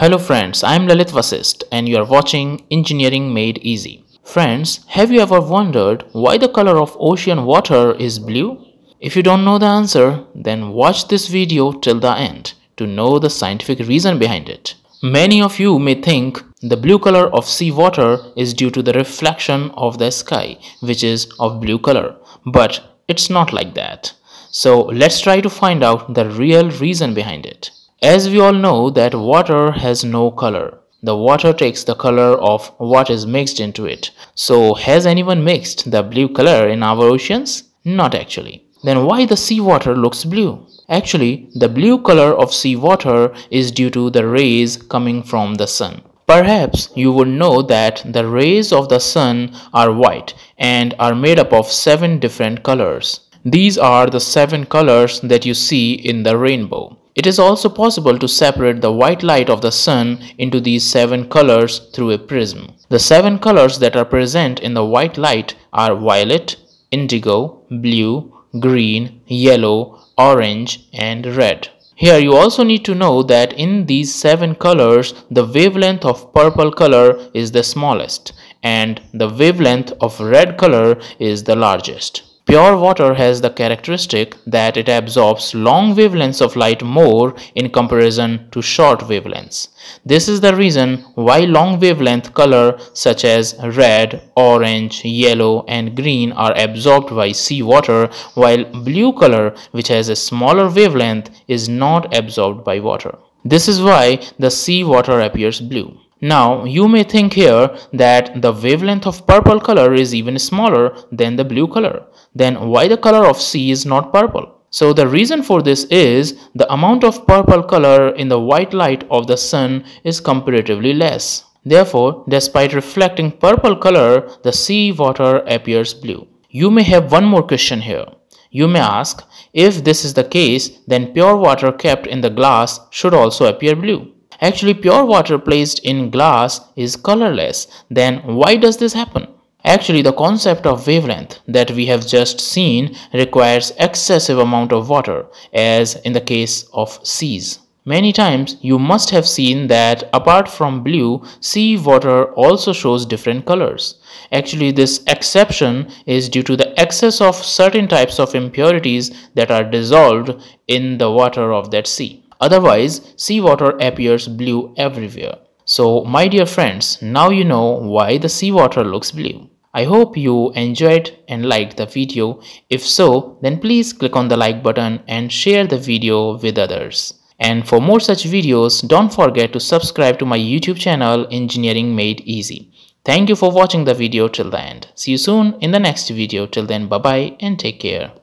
Hello friends, I am Lalit Vasist and you are watching Engineering Made Easy. Friends, have you ever wondered why the color of ocean water is blue? If you don't know the answer, then watch this video till the end to know the scientific reason behind it. Many of you may think the blue color of seawater is due to the reflection of the sky, which is of blue color, but it's not like that. So let's try to find out the real reason behind it. As we all know that water has no color. The water takes the color of what is mixed into it. So has anyone mixed the blue color in our oceans? Not actually. Then why the seawater looks blue? Actually, the blue color of seawater is due to the rays coming from the sun. Perhaps you would know that the rays of the sun are white and are made up of seven different colors. These are the seven colors that you see in the rainbow. It is also possible to separate the white light of the sun into these seven colors through a prism. The seven colors that are present in the white light are violet, indigo, blue, green, yellow, orange, and red. Here you also need to know that in these seven colors, the wavelength of purple color is the smallest and the wavelength of red color is the largest. Pure water has the characteristic that it absorbs long wavelengths of light more in comparison to short wavelengths. This is the reason why long wavelength color such as red, orange, yellow and green are absorbed by seawater while blue color which has a smaller wavelength is not absorbed by water. This is why the seawater appears blue. Now you may think here that the wavelength of purple color is even smaller than the blue color. Then why the color of sea is not purple? So the reason for this is the amount of purple color in the white light of the sun is comparatively less. Therefore, despite reflecting purple color, the sea water appears blue. You may have one more question here. You may ask, if this is the case, then pure water kept in the glass should also appear blue. Actually, pure water placed in glass is colorless. Then why does this happen? Actually, the concept of wavelength that we have just seen requires excessive amount of water, as in the case of seas. Many times, you must have seen that apart from blue, sea water also shows different colors. Actually, this exception is due to the excess of certain types of impurities that are dissolved in the water of that sea. Otherwise, seawater appears blue everywhere. So, my dear friends, now you know why the seawater looks blue. I hope you enjoyed and liked the video. If so, then please click on the like button and share the video with others. And for more such videos, don't forget to subscribe to my YouTube channel Engineering Made Easy. Thank you for watching the video till the end. See you soon in the next video. Till then, bye-bye and take care.